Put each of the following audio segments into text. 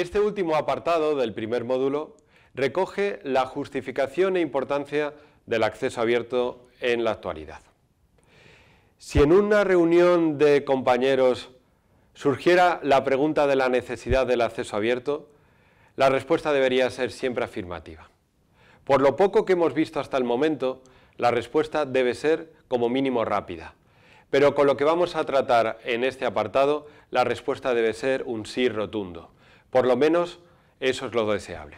Este último apartado del primer módulo recoge la justificación e importancia del acceso abierto en la actualidad. Si en una reunión de compañeros surgiera la pregunta de la necesidad del acceso abierto, la respuesta debería ser siempre afirmativa. Por lo poco que hemos visto hasta el momento, la respuesta debe ser como mínimo rápida. Pero con lo que vamos a tratar en este apartado, la respuesta debe ser un sí rotundo por lo menos eso es lo deseable.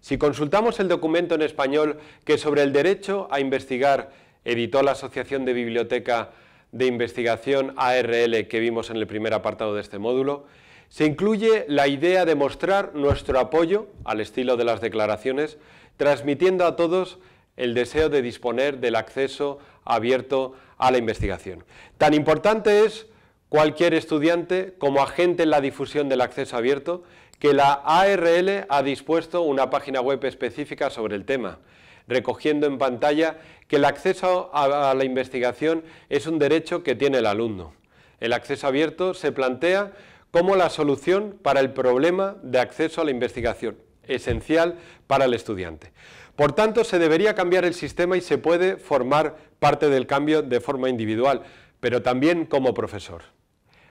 Si consultamos el documento en español que sobre el derecho a investigar editó la Asociación de Biblioteca de Investigación ARL que vimos en el primer apartado de este módulo, se incluye la idea de mostrar nuestro apoyo al estilo de las declaraciones, transmitiendo a todos el deseo de disponer del acceso abierto a la investigación. Tan importante es cualquier estudiante como agente en la difusión del acceso abierto que la ARL ha dispuesto una página web específica sobre el tema, recogiendo en pantalla que el acceso a la investigación es un derecho que tiene el alumno. El acceso abierto se plantea como la solución para el problema de acceso a la investigación, esencial para el estudiante. Por tanto, se debería cambiar el sistema y se puede formar parte del cambio de forma individual, pero también como profesor.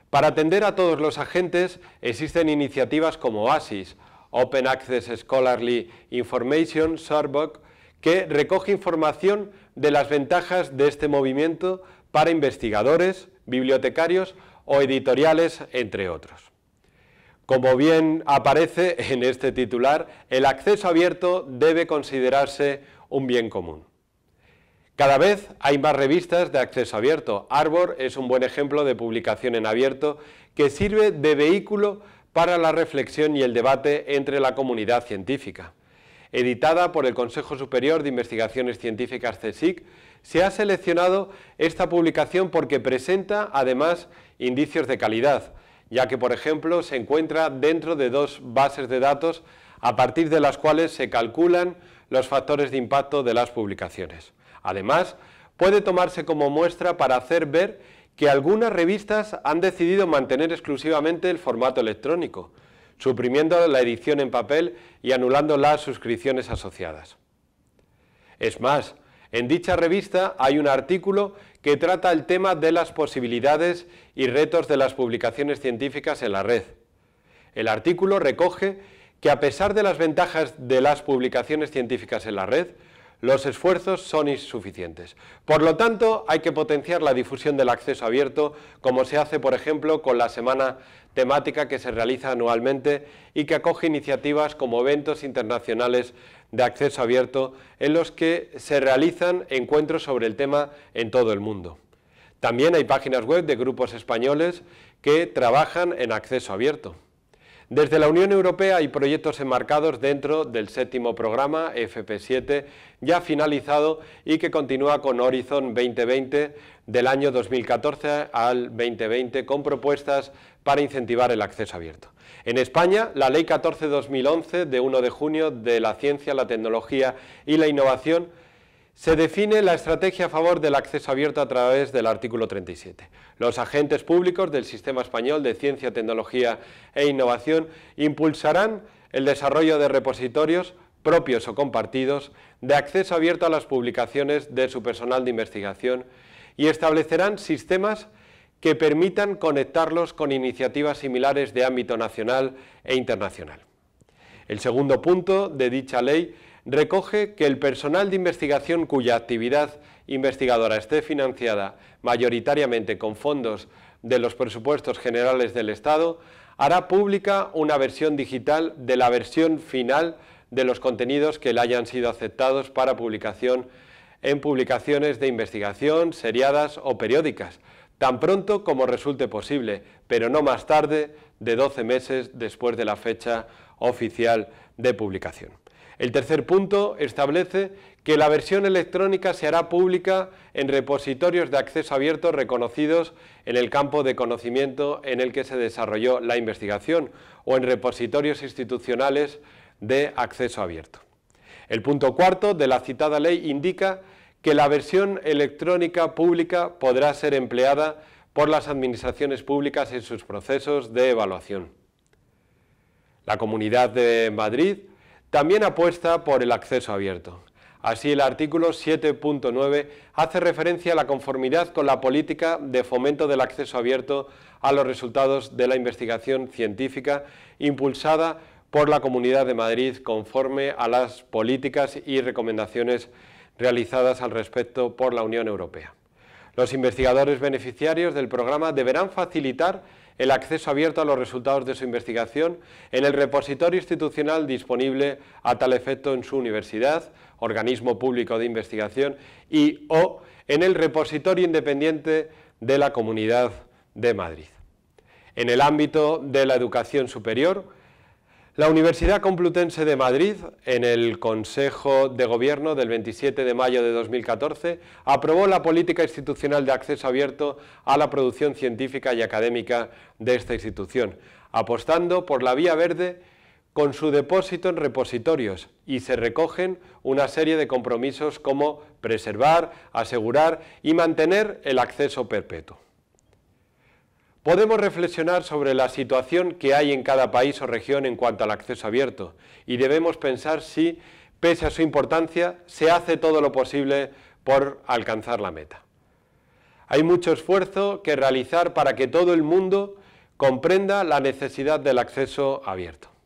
Para atender a todos los agentes existen iniciativas como OASIS, Open Access Scholarly Information Sarboc, que recoge información de las ventajas de este movimiento para investigadores, bibliotecarios o editoriales, entre otros. Como bien aparece en este titular, el acceso abierto debe considerarse un bien común. Cada vez hay más revistas de acceso abierto. Arbor es un buen ejemplo de publicación en abierto que sirve de vehículo para la reflexión y el debate entre la comunidad científica. Editada por el Consejo Superior de Investigaciones Científicas CSIC, se ha seleccionado esta publicación porque presenta, además, indicios de calidad, ya que, por ejemplo, se encuentra dentro de dos bases de datos a partir de las cuales se calculan los factores de impacto de las publicaciones. Además, puede tomarse como muestra para hacer ver que algunas revistas han decidido mantener exclusivamente el formato electrónico, suprimiendo la edición en papel y anulando las suscripciones asociadas. Es más, en dicha revista hay un artículo que trata el tema de las posibilidades y retos de las publicaciones científicas en la red. El artículo recoge que a pesar de las ventajas de las publicaciones científicas en la red, los esfuerzos son insuficientes. Por lo tanto, hay que potenciar la difusión del acceso abierto, como se hace, por ejemplo, con la semana temática que se realiza anualmente y que acoge iniciativas como eventos internacionales de acceso abierto en los que se realizan encuentros sobre el tema en todo el mundo. También hay páginas web de grupos españoles que trabajan en acceso abierto. Desde la Unión Europea hay proyectos enmarcados dentro del séptimo programa FP7 ya finalizado y que continúa con Horizon 2020 del año 2014 al 2020 con propuestas para incentivar el acceso abierto. En España, la Ley 14-2011 de 1 de junio de la Ciencia, la Tecnología y la Innovación se define la estrategia a favor del acceso abierto a través del artículo 37. Los agentes públicos del Sistema Español de Ciencia, Tecnología e Innovación impulsarán el desarrollo de repositorios propios o compartidos de acceso abierto a las publicaciones de su personal de investigación y establecerán sistemas que permitan conectarlos con iniciativas similares de ámbito nacional e internacional. El segundo punto de dicha ley recoge que el personal de investigación cuya actividad investigadora esté financiada mayoritariamente con fondos de los presupuestos generales del Estado, hará pública una versión digital de la versión final de los contenidos que le hayan sido aceptados para publicación en publicaciones de investigación, seriadas o periódicas, tan pronto como resulte posible, pero no más tarde de 12 meses después de la fecha oficial de publicación. El tercer punto establece que la versión electrónica se hará pública en repositorios de acceso abierto reconocidos en el campo de conocimiento en el que se desarrolló la investigación o en repositorios institucionales de acceso abierto. El punto cuarto de la citada ley indica que la versión electrónica pública podrá ser empleada por las administraciones públicas en sus procesos de evaluación. La Comunidad de Madrid también apuesta por el acceso abierto. Así, el artículo 7.9 hace referencia a la conformidad con la política de fomento del acceso abierto a los resultados de la investigación científica impulsada por la Comunidad de Madrid conforme a las políticas y recomendaciones realizadas al respecto por la Unión Europea. Los investigadores beneficiarios del programa deberán facilitar el acceso abierto a los resultados de su investigación en el repositorio institucional disponible a tal efecto en su universidad, organismo público de investigación y o en el repositorio independiente de la Comunidad de Madrid. En el ámbito de la educación superior, la Universidad Complutense de Madrid, en el Consejo de Gobierno del 27 de mayo de 2014, aprobó la política institucional de acceso abierto a la producción científica y académica de esta institución, apostando por la vía verde con su depósito en repositorios y se recogen una serie de compromisos como preservar, asegurar y mantener el acceso perpetuo. Podemos reflexionar sobre la situación que hay en cada país o región en cuanto al acceso abierto y debemos pensar si, pese a su importancia, se hace todo lo posible por alcanzar la meta. Hay mucho esfuerzo que realizar para que todo el mundo comprenda la necesidad del acceso abierto.